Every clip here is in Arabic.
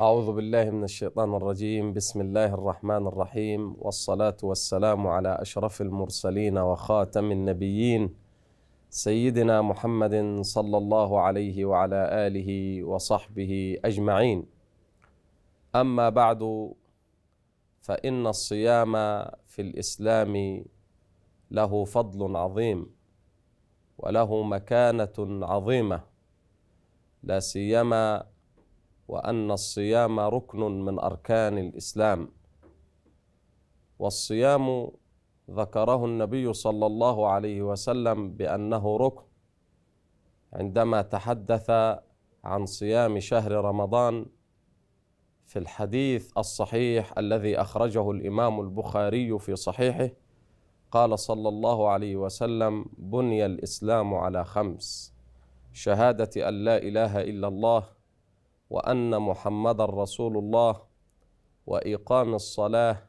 أعوذ بالله من الشيطان الرجيم بسم الله الرحمن الرحيم والصلاة والسلام على أشرف المرسلين وخاتم النبيين سيدنا محمد صلى الله عليه وعلى آله وصحبه أجمعين أما بعد فإن الصيام في الإسلام له فضل عظيم وله مكانة عظيمة لا سيما وأن الصيام ركن من أركان الإسلام والصيام ذكره النبي صلى الله عليه وسلم بأنه ركن عندما تحدث عن صيام شهر رمضان في الحديث الصحيح الذي أخرجه الإمام البخاري في صحيحه قال صلى الله عليه وسلم بني الإسلام على خمس شهادة أن لا إله إلا الله وأن محمد رسول الله وإقام الصلاة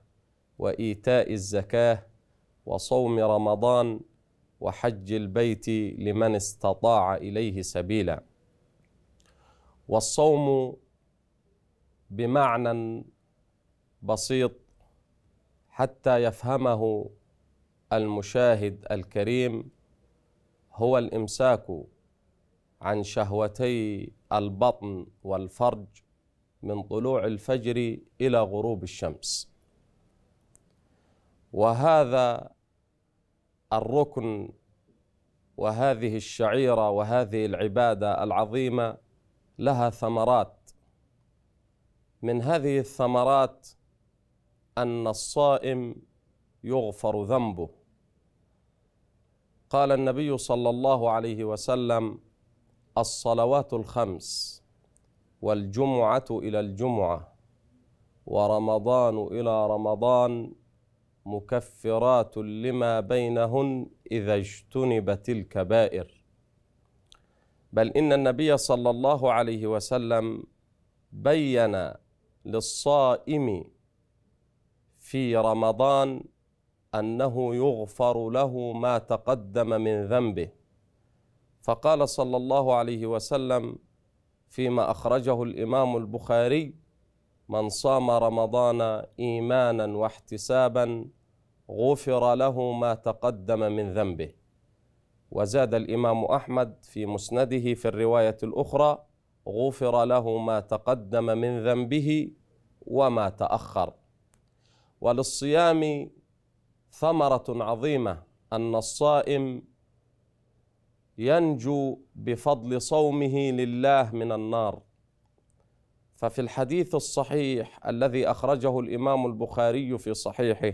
وإيتاء الزكاة وصوم رمضان وحج البيت لمن استطاع إليه سبيلا والصوم بمعنى بسيط حتى يفهمه المشاهد الكريم هو الإمساك عن شهوتي البطن والفرج من طلوع الفجر الى غروب الشمس وهذا الركن وهذه الشعيره وهذه العباده العظيمه لها ثمرات من هذه الثمرات ان الصائم يغفر ذنبه قال النبي صلى الله عليه وسلم الصلوات الخمس والجمعة إلى الجمعة ورمضان إلى رمضان مكفرات لما بينهن إذا اجتنبت الكبائر بل إن النبي صلى الله عليه وسلم بين للصائم في رمضان أنه يغفر له ما تقدم من ذنبه فقال صلى الله عليه وسلم فيما اخرجه الامام البخاري من صام رمضان ايمانا واحتسابا غفر له ما تقدم من ذنبه وزاد الامام احمد في مسنده في الروايه الاخرى غفر له ما تقدم من ذنبه وما تاخر وللصيام ثمره عظيمه ان الصائم ينجو بفضل صومه لله من النار ففي الحديث الصحيح الذي اخرجه الامام البخاري في صحيحه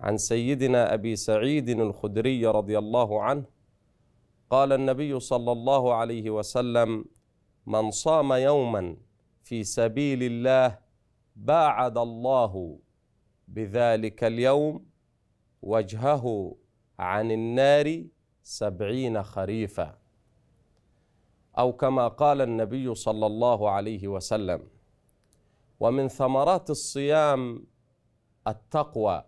عن سيدنا ابي سعيد الخدري رضي الله عنه قال النبي صلى الله عليه وسلم من صام يوما في سبيل الله باعد الله بذلك اليوم وجهه عن النار سبعين خريفا أو كما قال النبي صلى الله عليه وسلم ومن ثمرات الصيام التقوى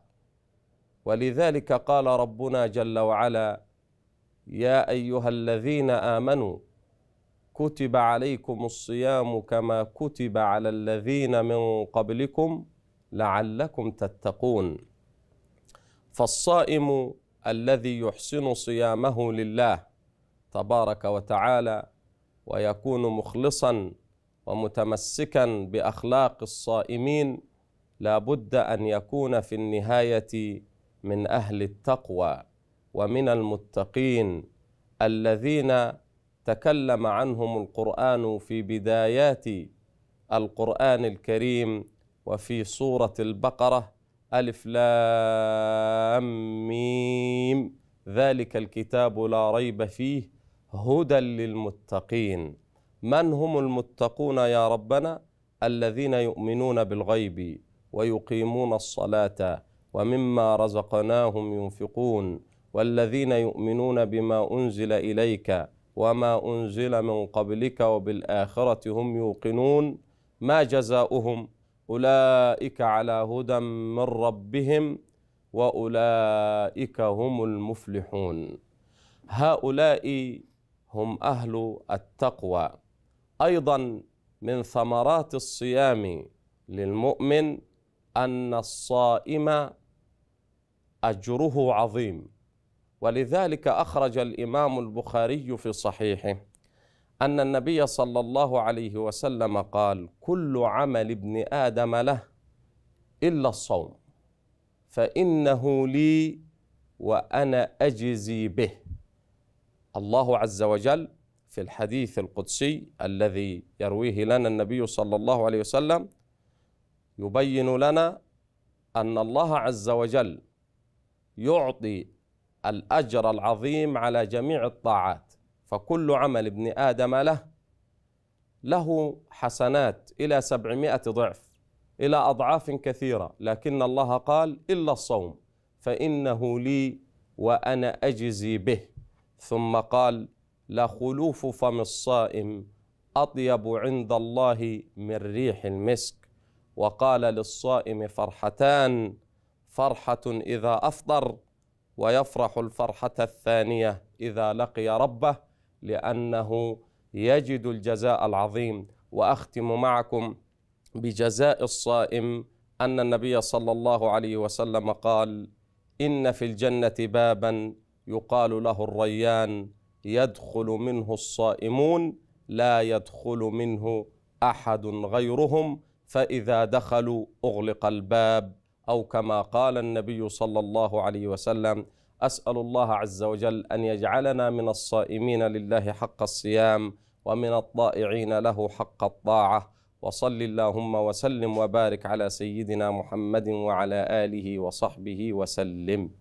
ولذلك قال ربنا جل وعلا يا أيها الذين آمنوا كتب عليكم الصيام كما كتب على الذين من قبلكم لعلكم تتقون فالصائم الذي يحسن صيامه لله تبارك وتعالى ويكون مخلصا ومتمسكا باخلاق الصائمين لا بد ان يكون في النهايه من اهل التقوى ومن المتقين الذين تكلم عنهم القران في بدايات القران الكريم وفي سوره البقره ألف لام ميم ذلك الكتاب لا ريب فيه هدى للمتقين من هم المتقون يا ربنا الذين يؤمنون بالغيب ويقيمون الصلاة ومما رزقناهم ينفقون والذين يؤمنون بما أنزل إليك وما أنزل من قبلك وبالآخرة هم يوقنون ما جزاؤهم أولئك على هدى من ربهم وأولئك هم المفلحون هؤلاء هم أهل التقوى أيضا من ثمرات الصيام للمؤمن أن الصائم أجره عظيم ولذلك أخرج الإمام البخاري في صحيحه أن النبي صلى الله عليه وسلم قال كل عمل ابن آدم له إلا الصوم فإنه لي وأنا أجزي به الله عز وجل في الحديث القدسي الذي يرويه لنا النبي صلى الله عليه وسلم يبين لنا أن الله عز وجل يعطي الأجر العظيم على جميع الطاعات فكل عمل ابن آدم له له حسنات إلى سبعمائة ضعف إلى أضعاف كثيرة لكن الله قال إلا الصوم فإنه لي وأنا أجزي به ثم قال لخلوف فم الصائم أطيب عند الله من ريح المسك وقال للصائم فرحتان فرحة إذا أفطر ويفرح الفرحة الثانية إذا لقي ربه لأنه يجد الجزاء العظيم وأختم معكم بجزاء الصائم أن النبي صلى الله عليه وسلم قال إن في الجنة بابا يقال له الريان يدخل منه الصائمون لا يدخل منه أحد غيرهم فإذا دخلوا أغلق الباب أو كما قال النبي صلى الله عليه وسلم أسأل الله عز وجل أن يجعلنا من الصائمين لله حق الصيام ومن الطائعين له حق الطاعة وصل اللهم وسلم وبارك على سيدنا محمد وعلى آله وصحبه وسلم